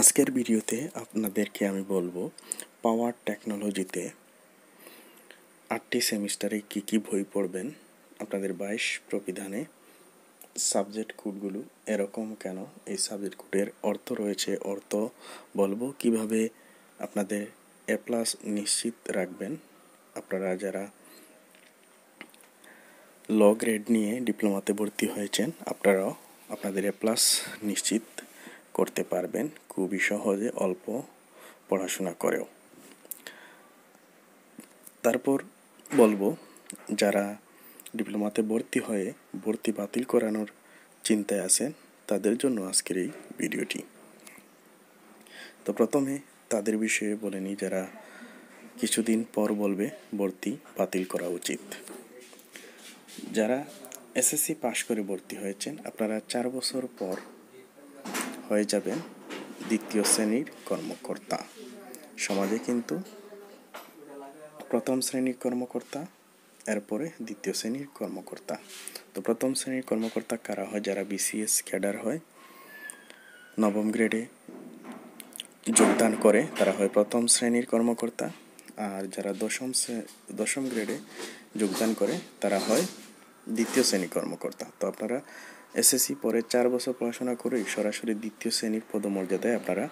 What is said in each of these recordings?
আজকের ভিডিওতে আপনাদেরকে আমি বলবো পাওয়ার টেকনোলজিতে আটটি সেমিস্টারে কি কি বই পড়বেন আপনাদের বাইশ প্রবিধানে সাবজেক্ট কোডগুলো এরকম কেন এই সাবজেক্ট কোডের অর্থ রয়েছে অর্থ বলবো কিভাবে আপনাদের এ প্লাস নিশ্চিত রাখবেন আপনারা যারা ল গ্রেড নিয়ে ডিপ্লোমাতে ভর্তি হয়েছেন আপনারাও আপনাদের এ প্লাস নিশ্চিত করতে পারবেন খুবই সহজে অল্প পড়াশোনা করেও তারপর বলবো যারা ডিপ্লোমাতে ভর্তি হয়ে ভর্তি বাতিল করানোর চিন্তায় আছেন তাদের জন্য আজকের এই ভিডিওটি তো প্রথমে তাদের বিষয়ে বলে নিই যারা কিছুদিন পর বলবে ভর্তি বাতিল করা উচিত যারা এসএসসি পাশ করে ভর্তি হয়েছেন আপনারা চার বছর পর হয়ে যাবেন দ্বিতীয় শ্রেণীর কর্মকর্তা সমাজে কিন্তু প্রথম শ্রেণীর কর্মকর্তা এরপরে দ্বিতীয় শ্রেণীর কর্মকর্তা তো প্রথম শ্রেণীর কর্মকর্তা কারা হয় যারা বিসিএস ক্যাডার হয় নবম গ্রেডে যোগদান করে তারা হয় প্রথম শ্রেণীর কর্মকর্তা আর যারা দশম দশম গ্রেডে যোগদান করে তারা হয় দ্বিতীয় শ্রেণী কর্মকর্তা তো আপনারা এসএসসি পরে চার বছর পড়াশোনা করেই সরাসরি দ্বিতীয় শ্রেণীর পদমর্যাদায় আপনারা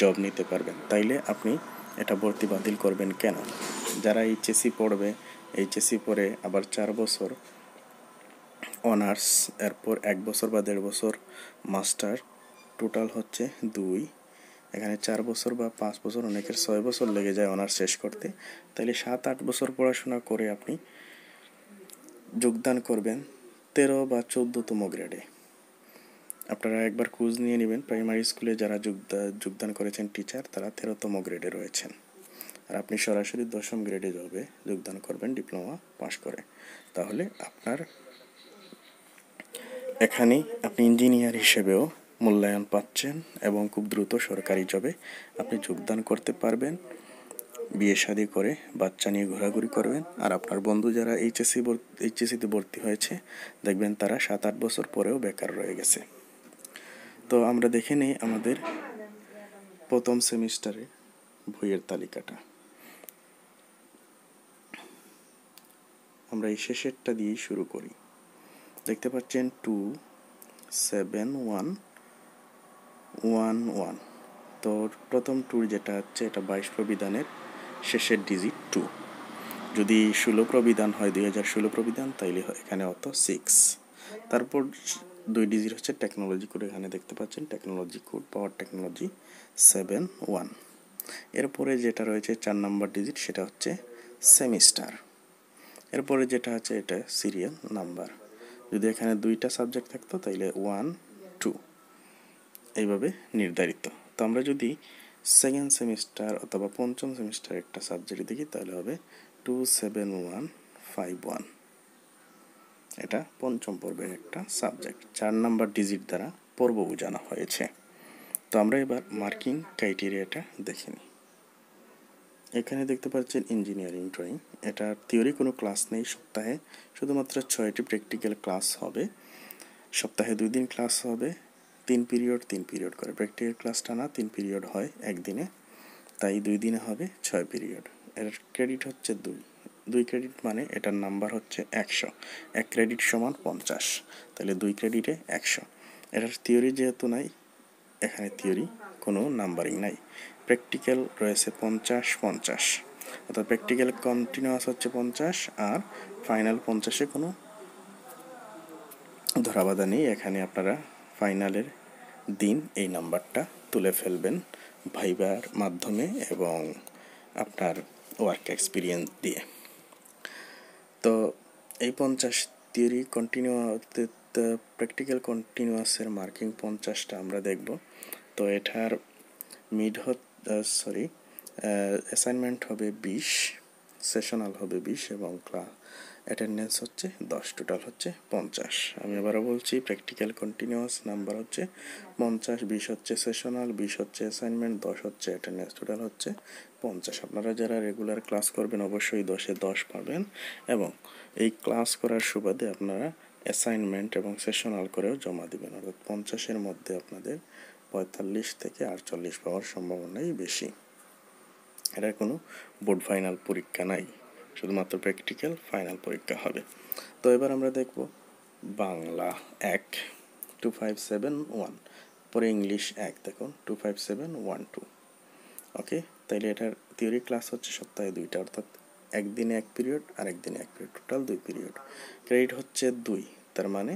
জব নিতে পারবেন তাইলে আপনি এটা ভর্তি বাতিল করবেন কেন যারা এইচএসসি পড়বে এইচএসসি পরে আবার চার বছর অনার্স এরপর এক বছর বা দেড় বছর মাস্টার টোটাল হচ্ছে দুই এখানে চার বছর বা পাঁচ বছর অনেকের ছয় বছর লেগে যায় অনার্স শেষ করতে তাইলে সাত আট বছর পড়াশোনা করে আপনি যোগদান করবেন তেরো বা চোদ্দতম গ্রেডে আপনারা একবার খোঁজ নিয়ে নেবেন প্রাইমারি স্কুলে যারা যোগদান করেছেন টিচার তারা তেরোতম গ্রেডে রয়েছেন আর আপনি সরাসরি দশম গ্রেডে জবে যোগদান করবেন ডিপ্লোমা পাশ করে তাহলে আপনার এখানে আপনি ইঞ্জিনিয়ার হিসেবেও মূল্যায়ন পাচ্ছেন এবং খুব দ্রুত সরকারি জবে আপনি যোগদান করতে পারবেন বিয়ে শাদি করে বাচ্চা নিয়ে ঘোরাঘুরি করবেন আর আপনার বন্ধু যারা এইচএসসি এইচএসসিতে ভর্তি হয়েছে দেখবেন তারা সাত আট বছর পরেও বেকার রয়ে গেছে তো আমরা দেখে নিই আমাদের প্রথম সেমিস্টারে বইয়ের তালিকাটা আমরা এই শেষেরটা দিয়েই শুরু করি দেখতে পাচ্ছেন two seven one one one তো প্রথম ট্যুর যেটা হচ্ছে এটা বাইশ প্রবিধানের শেষের ডিজিট টু যদি ষোলো প্রবিধান হয় দুই হাজার ষোলো প্রবিধান তাইলে এখানে অত সিক্স তারপর দুই ডিজিট হচ্ছে টেকনোলজি কোড এখানে দেখতে পাচ্ছেন technology code power technology seven one এরপরে যেটা রয়েছে চার নম্বর ডিজিট সেটা হচ্ছে সেমিস্টার এরপরে যেটা আছে এটা সিরিয়াল নাম্বার যদি এখানে দুইটা সাবজেক্ট থাকতো তাইলে ওয়ান টু এইভাবে নির্ধারিত তো আমরা যদি সেকেন্ড সেমিস্টার অথবা পঞ্চম সেমিস্টার একটা সাবজেক্ট দেখি তাহলে হবে two seven one five one এটা পঞ্চম পর্বের একটা সাবজেক্ট চার নাম্বার ডিজিট দ্বারা পর্ব বোঝানো হয়েছে তো আমরা এবার মার্কিং ক্রাইটেরিয়াটা দেখে নিই এখানে দেখতে পাচ্ছেন ইঞ্জিনিয়ারিং ড্রয়িং এটার থিওরি কোনো ক্লাস নেই সপ্তাহে শুধুমাত্র ছয়টি প্র্যাকটিক্যাল ক্লাস হবে সপ্তাহে দুই দিন ক্লাস হবে তিন পিরিয়ড তিন পিরিয়ড করে প্র্যাকটিক্যাল ক্লাসটা না তিন পিরিয়ড হয় একদিনে তাই দুই দিনে হবে ছয় পিরিয়ড এর ক্রেডিট হচ্ছে দুই দুই ক্রেডিট মানে এটার নাম্বার হচ্ছে একশো এক ক্রেডিট সমান পঞ্চাশ তাহলে দুই ক্রেডিটে একশো এটার থিওরি যেহেতু নাই এখানে থিওরি কোনো নাম্বারিং নাই প্র্যাকটিক্যাল রয়েছে পঞ্চাশ পঞ্চাশ অর্থাৎ প্র্যাকটিক্যাল কন্টিনিউয়াস হচ্ছে পঞ্চাশ আর ফাইনাল পঞ্চাশে কোনো ধরাবাধা নেই এখানে আপনারা ফাইনালের দিন এই নাম্বারটা তুলে ফেলবেন ভাইবার মাধ্যমে এবং আপনার ওয়ার্ক এক্সপিরিয়েন্স দিয়ে তো এই পঞ্চাশ থিওরি কন্টিনিউ প্র্যাকটিক্যাল কন্টিনিউয়াসের মার্কিং পঞ্চাশটা আমরা দেখব তো এটার মিড সরি অ্যাসাইনমেন্ট হবে বিশ সেশনাল হবে বিশ এবং ক্লাস অ্যাটেন্ডেন্স হচ্ছে দশ টোটাল হচ্ছে পঞ্চাশ আমি আবারও বলছি প্র্যাকটিক্যাল কন্টিনিউয়াস নাম্বার হচ্ছে পঞ্চাশ বিশ হচ্ছে সেশনাল বিশ হচ্ছে অ্যাসাইনমেন্ট দশ হচ্ছে অ্যাটেন্ডেন্স টোটাল হচ্ছে পঞ্চাশ আপনারা যারা রেগুলার ক্লাস করবেন অবশ্যই দশে দশ পাবেন এবং এই ক্লাস করার সুবাদে আপনারা অ্যাসাইনমেন্ট এবং সেশনাল করেও জমা দেবেন অর্থাৎ পঞ্চাশের মধ্যে আপনাদের পঁয়তাল্লিশ থেকে আটচল্লিশ পাওয়ার সম্ভাবনাই বেশি এটা কোনো বোর্ড ফাইনাল পরীক্ষা নাই শুধুমাত্র প্র্যাকটিক্যাল ফাইনাল পরীক্ষা হবে তো এবার আমরা দেখব বাংলা এক টু ফাইভ সেভেন ওয়ান পরে ইংলিশ এক দেখুন two five seven one two okay তাইলে এটার থিওরি ক্লাস হচ্ছে সপ্তাহে দুইটা অর্থাৎ একদিনে এক পিরিয়ড আর একদিনে এক পিরিয়ড টোটাল দুই পিরিয়ড ক্রেডিট হচ্ছে দুই তার মানে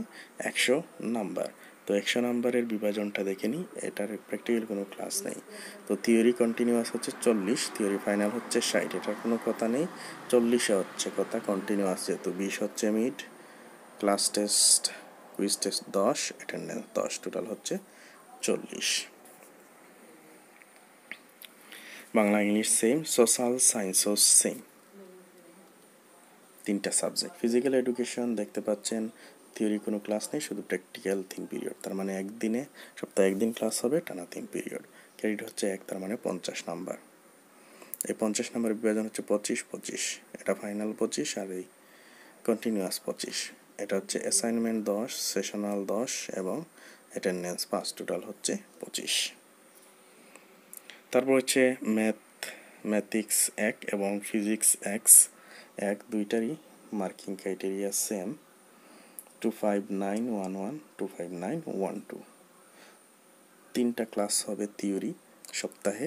একশো নাম্বার তো একশো নাম্বারের বিভাজনটা দেখে নিই এটার প্র্যাকটিক্যাল কোনো ক্লাস নেই তো থিওরি কন্টিনিউয়াস হচ্ছে চল্লিশ থিওরি ফাইনাল হচ্ছে ষাট এটার কোনো কথা নেই চল্লিশে হচ্ছে কথা কন্টিনিউয়াস যেহেতু বিশ হচ্ছে mid class test quiz test দশ অ্যাটেন্ডেন্স দশ টোটাল হচ্ছে চল্লিশ বাংলা ইংলিশ সেম সোশ্যাল সায়েন্সও সেম তিনটা সাবজেক্ট ফিজিক্যাল এডুকেশন দেখতে পাচ্ছেন থিওরি কোনো ক্লাস নেই শুধু প্র্যাকটিক্যাল তিন পিরিয়ড তার মানে একদিনে সপ্তাহে একদিন ক্লাস হবে টানা তিন পিরিয়ড ক্রেডিট হচ্ছে এক তার মানে পঞ্চাশ নাম্বার এই পঞ্চাশ নাম্বার বিভাজন হচ্ছে পঁচিশ পঁচিশ এটা ফাইনাল পঁচিশ আর এই কন্টিনিউয়াস পঁচিশ এটা হচ্ছে অ্যাসাইনমেন্ট দশ সেশনাল দশ এবং অ্যাটেন্ডেন্স পাঁচ টোটাল হচ্ছে পঁচিশ তারপর হচ্ছে ম্যাথ ম্যাথিক্স এক এবং ফিজিক্স এক্স এক দুইটারই marking criteria same two five nine one one two five nine one two তিনটা ক্লাস হবে থিওরি সপ্তাহে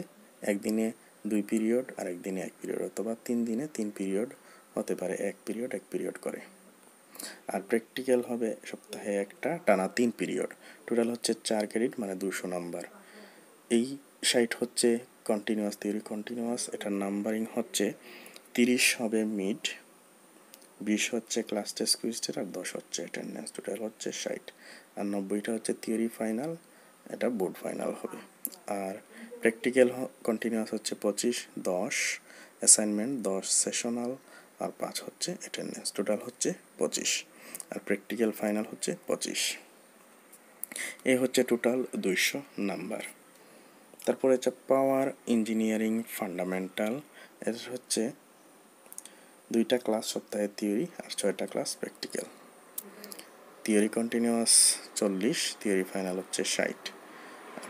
একদিনে দুই পিরিয়ড আর একদিনে এক পিরিয়ড অথবা তিন দিনে তিন পিরিয়ড হতে পারে এক পিরিয়ড এক পিরিয়ড করে আর প্র্যাকটিক্যাল হবে সপ্তাহে একটা টানা তিন পিরিয়ড টোটাল হচ্ছে চার ক্রেডিট মানে দুশো নম্বর এই সাইট হচ্ছে কন্টিনিউয়াস থিওরি কন্টিনিউয়াস এটার নাম্বারিং হচ্ছে তিরিশ হবে মিড বিশ হচ্ছে ক্লাস টেস্ট কুইজ আর দশ হচ্ছে অ্যাটেন্ডেন্স টোটাল হচ্ছে ষাট আর নব্বইটা হচ্ছে থিওরি ফাইনাল এটা বোর্ড ফাইনাল হবে আর প্র্যাকটিক্যাল কন্টিনিউয়াস হচ্ছে পঁচিশ দশ অ্যাসাইনমেন্ট দশ সেশনাল আর পাঁচ হচ্ছে অ্যাটেন্ডেন্স টোটাল হচ্ছে পঁচিশ আর প্র্যাকটিক্যাল ফাইনাল হচ্ছে পঁচিশ এ হচ্ছে টোটাল দুইশো নাম্বার তারপরে হচ্ছে পাওয়ার ইঞ্জিনিয়ারিং ফান্ডামেন্টাল এর হচ্ছে দুইটা ক্লাস সপ্তাহে থিওরি আর ছয়টা ক্লাস প্র্যাকটিক্যাল থিওরি কন্টিনিউয়াস চল্লিশ থিওরি ফাইনাল হচ্ছে ষাট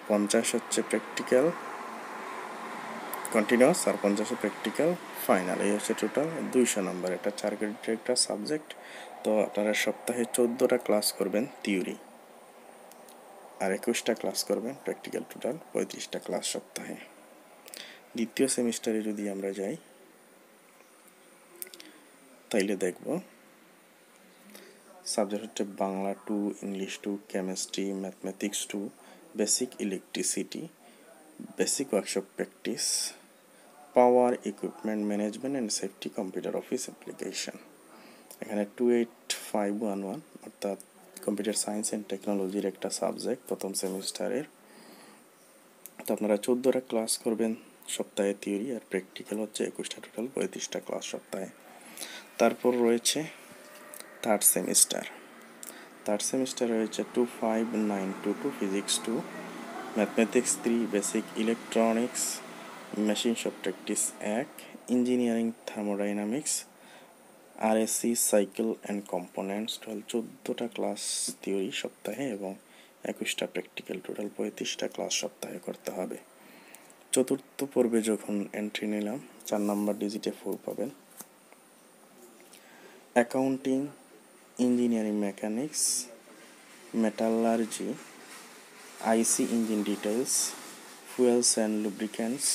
পঞ্চাশ হচ্ছে প্র্যাকটিক্যাল কন্টিনিউয়াস আর পঞ্চাশে প্র্যাকটিক্যাল ফাইনাল এই হচ্ছে টোটাল দুইশো নম্বর এটা চার ক্রেডিটের একটা সাবজেক্ট তো আপনারা সপ্তাহে চোদ্দোটা ক্লাস করবেন থিওরি আর একুশটা ক্লাস করবেন প্র্যাকটিক্যাল টোটাল পঁয়ত্রিশটা ক্লাস সপ্তাহে দ্বিতীয় সেমিস্টারে যদি আমরা যাই তাইলে দেখব সাবজেক্ট হচ্ছে Bangla two English two chemistry mathematics two basic electricity basic workshop practice power equipment management and safety computer office application এখানে two eight five one one অর্থাৎ কম্পিউটার সায়েন্স অ্যান্ড টেকনোলজির একটা সাবজেক্ট প্রথম সেমিস্টারের তো আপনারা চোদ্দোটা ক্লাস করবেন সপ্তাহে থিওরি আর প্র্যাকটিক্যাল হচ্ছে একুশটা টোটাল পঁয়ত্রিশটা ক্লাস সপ্তাহে তারপর রয়েছে থার্ড সেমিস্টার থার্ড সেমিস্টার রয়েছে two five nine two two physics two mathematics three basic electronics machine সব প্র্যাকটিস এক ইঞ্জিনিয়ারিং থার্মোডাইনামিক্স আর AC cycle and components total চোদ্দোটা ক্লাস থিওরি সপ্তাহে এবং একুশটা প্র্যাকটিক্যাল টোটাল পঁয়ত্রিশটা ক্লাস সপ্তাহে করতে হবে চতুর্থ পর্বে যখন এন্ট্রি নিলাম চার নাম্বার ডিজিটে ফোর পাবেন accounting engineering mechanics metallurgy IC engine details fuels and lubricants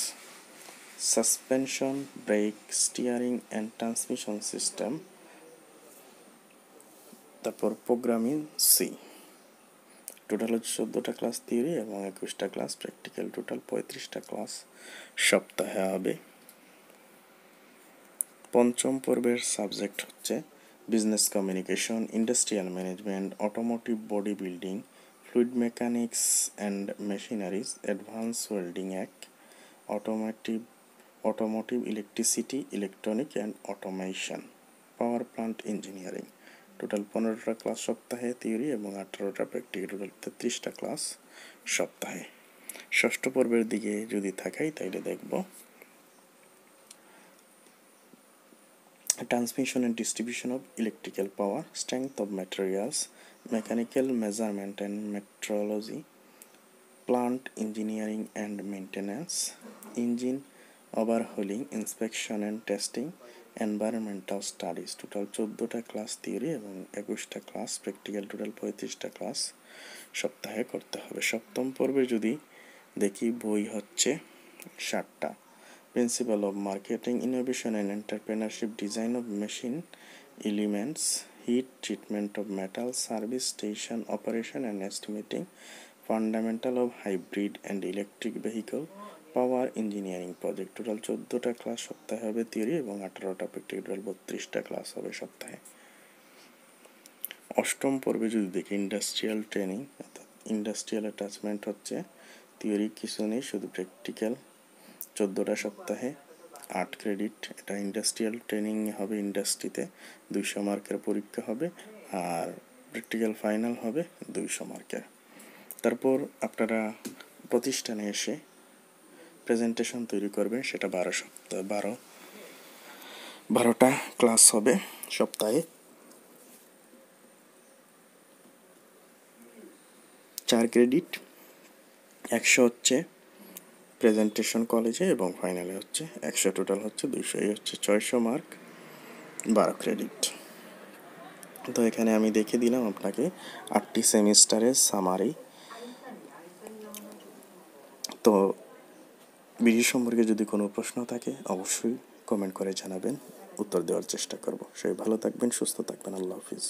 suspension brake steering and transmission system তারপর প্রোগ্রামিং সি টোটাল হচ্ছে চোদ্দোটা ক্লাস থিওরি এবং একুশটা ক্লাস প্র্যাকটিক্যাল টোটাল পঁয়ত্রিশটা ক্লাস সপ্তাহে হবে পঞ্চম পর্বের সাবজেক্ট হচ্ছে business communication industrial management automotive body building fluid mechanics and machineries advance welding act automotive automotive electricity electronic and automation power plant engineering total পনেরোটা ক্লাস সপ্তাহে থিওরি এবং আঠেরোটা প্র্যাকটিক্যাল টোটাল তেত্রিশটা ক্লাস সপ্তাহে ষষ্ঠ পর্বের দিকে যদি থাকাই তাইলে দেখব transmission and distribution of electrical power strength of materials mechanical measurement and metrology plant engineering and maintenance engine overhauling inspection and testing environmental studies total চোদ্দোটা ক্লাস থিওরি এবং একুশটা ক্লাস প্র্যাকটিক্যাল টোটাল পঁয়ত্রিশটা ক্লাস সপ্তাহে করতে হবে সপ্তম পর্বে যদি দেখি বই হচ্ছে ষাটটা principle of marketing innovation and entrepreneurship design of machine elements heat treatment of metal service station operation and estimating fundamental of hybrid and electric vehicle power engineering project total চোদ্দোটা ক্লাস সপ্তাহে হবে থিওরি এবং আঠারোটা practical total বত্রিশটা class হবে সপ্তাহে অষ্টম পর্বে যদি দেখি ইন্ডাস্ট্রিয়াল ট্রেনিং অর্থাৎ ইন্ডাস্ট্রিয়াল অ্যাটাচমেন্ট হচ্ছে থিওরি কিছু নেই শুধু প্র্যাকটিক্যাল চোদ্দোটা সপ্তাহে আট ক্রেডিট এটা ইন্ডাস্ট্রিয়াল ট্রেনিং হবে ইন্ডাস্ট্রিতে দুইশো মার্কের পরীক্ষা হবে আর প্র্যাকটিক্যাল ফাইনাল হবে দুইশো মার্কের তারপর আপনারা প্রতিষ্ঠানে এসে প্রেজেন্টেশন তৈরি করবেন সেটা বারো সপ্তাহ বারো বারোটা ক্লাস হবে সপ্তাহে চার ক্রেডিট একশো হচ্ছে প্রেজেন্টেশন কলেজে এবং ফাইনালে হচ্ছে একশো টোটাল হচ্ছে দুশোই এই হচ্ছে ছয়শো মার্ক বারো ক্রেডিট তো এখানে আমি দেখে দিলাম আপনাকে আটটি সেমিস্টারের সামারি তো বিজি সম্পর্কে যদি কোনো প্রশ্ন থাকে অবশ্যই কমেন্ট করে জানাবেন উত্তর দেওয়ার চেষ্টা করব সেই ভালো থাকবেন সুস্থ থাকবেন আল্লাহ হাফিজ